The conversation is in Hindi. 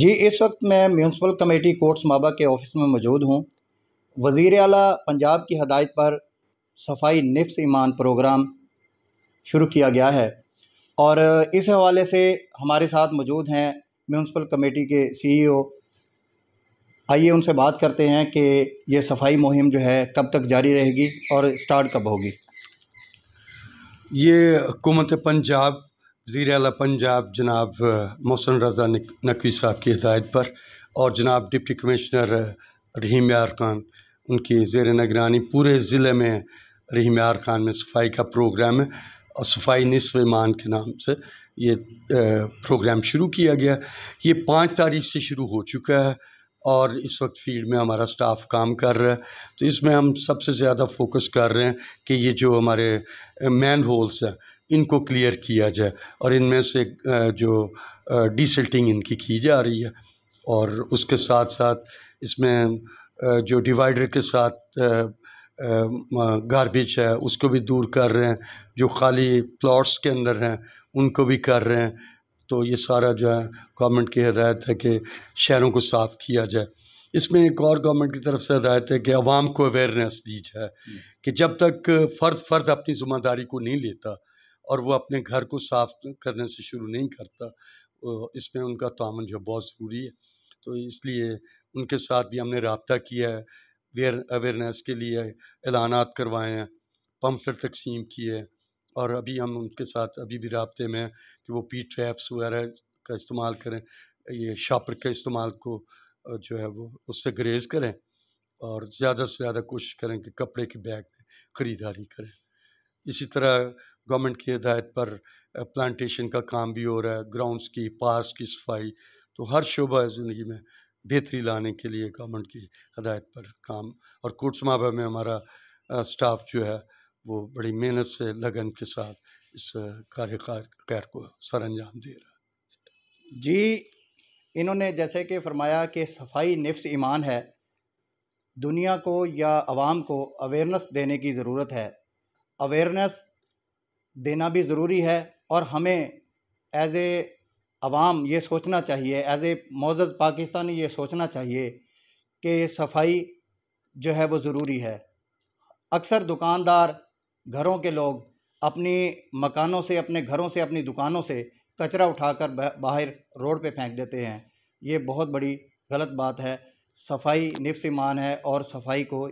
जी इस वक्त मैं म्यूनसिपल कमेटी कोर्ट्स माबा के ऑफिस में मौजूद हूँ वज़ी अला पंजाब की हदायत पर सफाई नफ्स ईमान प्रोग्राम शुरू किया गया है और इस हवाले से हमारे साथ मौजूद हैं म्यूनसिपल कमेटी के सीईओ e आइए उनसे बात करते हैं कि ये सफाई मुहिम जो है कब तक जारी रहेगी और स्टार्ट कब होगी ये हुकूमत पंजाब जीर अला पंजाब जनाब मोहसन रज़ा नकवी साहब की हिदायत पर और जनाब डिप्टी कमिश्नर रहीम यार खान उनकी जेर नगरानी पूरे ज़िले में रहीम यार खान में सफाई का प्रोग्राम है और सफाई नसफ ईमान के नाम से ये प्रोग्राम शुरू किया गया ये पाँच तारीख से शुरू हो चुका है और इस वक्त फील्ड में हमारा स्टाफ काम कर रहा है तो इसमें हम सबसे ज़्यादा फोकस कर रहे हैं कि ये जो हमारे मैन होल्स हैं इनको क्लियर किया जाए और इनमें से जो डीसिल्टिंग इनकी की जा रही है और उसके साथ साथ इसमें जो डिवाइडर के साथ गारबेज है उसको भी दूर कर रहे हैं जो खाली प्लॉट्स के अंदर हैं उनको भी कर रहे हैं तो ये सारा जो है गवर्नमेंट की हदायत है कि शहरों को साफ़ किया जाए इसमें एक और गवर्नमेंट की तरफ से हदायत है कि आवाम को अवेयरनेस दी जाए हम्म। कि जब तक फ़र्द फ़र्द अपनी ज़िम्मेदारी को नहीं लेता और वो अपने घर को साफ करने से शुरू नहीं करता इसमें उनका तामन जो बहुत ज़रूरी है तो इसलिए उनके साथ भी हमने रबता किया है वेयर अवेयरनेस के लिए ऐलाना करवाए हैं पम्फलेट तकसीम किए और अभी हम उनके साथ अभी भी रबते में कि वो पी ट्रैप्स वगैरह का इस्तेमाल करें ये शापर के इस्तेमाल को जो है वो उससे ग्रेज़ करें और ज़्यादा से ज़्यादा कोशिश करें कि कपड़े के बैग में ख़रीदारी करें इसी तरह गवर्नमेंट की हदायत पर प्लांटेशन का काम भी हो रहा है ग्राउंड्स की पार्क की सफाई तो हर शोबा ज़िंदगी में बेहतरी लाने के लिए गवर्नमेंट की हदायत पर काम और कोर्ट्स माबा में हमारा स्टाफ जो है वो बड़ी मेहनत से लगन के साथ इस कार्य कार्यकार को सर अंजाम दे रहा जी इन्होंने जैसे कि फरमाया कि सफाई नफ्स ईमान है दुनिया को या आवाम को अवेयरनेस देने की ज़रूरत है अवेयरनेस देना भी ज़रूरी है और हमें एज़ ए आवाम ये सोचना चाहिए एज़ ए मोज़ पाकिस्तानी ये सोचना चाहिए कि सफाई जो है वो ज़रूरी है अक्सर दुकानदार घरों के लोग अपनी मकानों से अपने घरों से अपनी दुकानों से कचरा उठाकर बाहर रोड पे फेंक देते हैं ये बहुत बड़ी गलत बात है सफाई निफ्स ईमान है और सफाई को